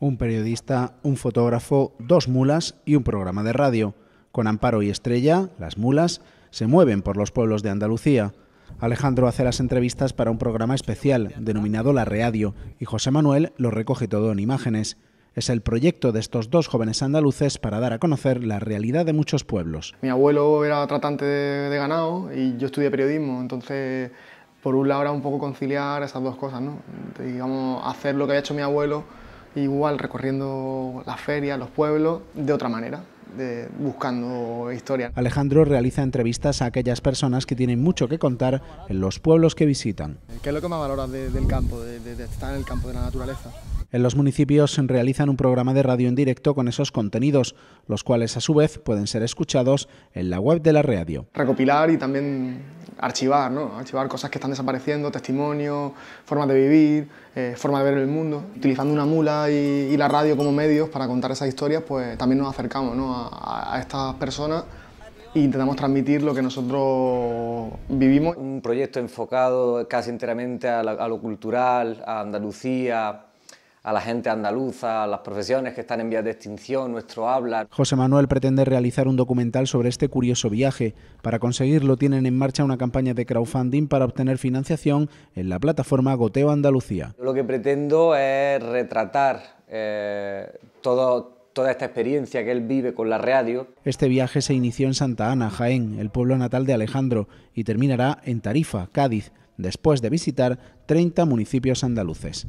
Un periodista, un fotógrafo, dos mulas y un programa de radio. Con Amparo y Estrella, las mulas, se mueven por los pueblos de Andalucía. Alejandro hace las entrevistas para un programa especial denominado La Readio y José Manuel lo recoge todo en imágenes. Es el proyecto de estos dos jóvenes andaluces para dar a conocer la realidad de muchos pueblos. Mi abuelo era tratante de, ganado y yo estudié periodismo, entonces por un lado era un poco conciliar esas dos cosas, ¿no? digamos, hacer lo que había hecho mi abuelo, igual recorriendo las ferias, los pueblos, de otra manera. buscando historia. Alejandro realiza entrevistas a aquellas personas que tienen mucho que contar en los pueblos que visitan. ¿Qué es lo que más valoras del campo, de, de estar en el campo de la naturaleza? En los municipios realizan un programa de radio en directo con esos contenidos, los cuales a su vez pueden ser escuchados en la web de la radio. Recopilar y también archivar, ¿no? Archivar cosas que están desapareciendo, testimonios, formas de vivir, eh, formas de ver el mundo. Utilizando una mula y, la radio como medios para contar esas historias, pues también nos acercamos a, estas personas e intentamos transmitir lo que nosotros vivimos. Un proyecto enfocado casi enteramente a lo cultural, a Andalucía, a la gente andaluza, a las profesiones que están en vías de extinción, nuestro habla. José Manuel pretende realizar un documental sobre este curioso viaje. Para conseguirlo tienen en marcha una campaña de crowdfunding para obtener financiación en la plataforma Goteo Andalucía. Lo que pretendo es retratar eh, toda esta experiencia que él vive con la radio. Este viaje se inició en Santa Ana, Jaén, el pueblo natal de Alejandro, y terminará en Tarifa, Cádiz, después de visitar 30 municipios andaluces.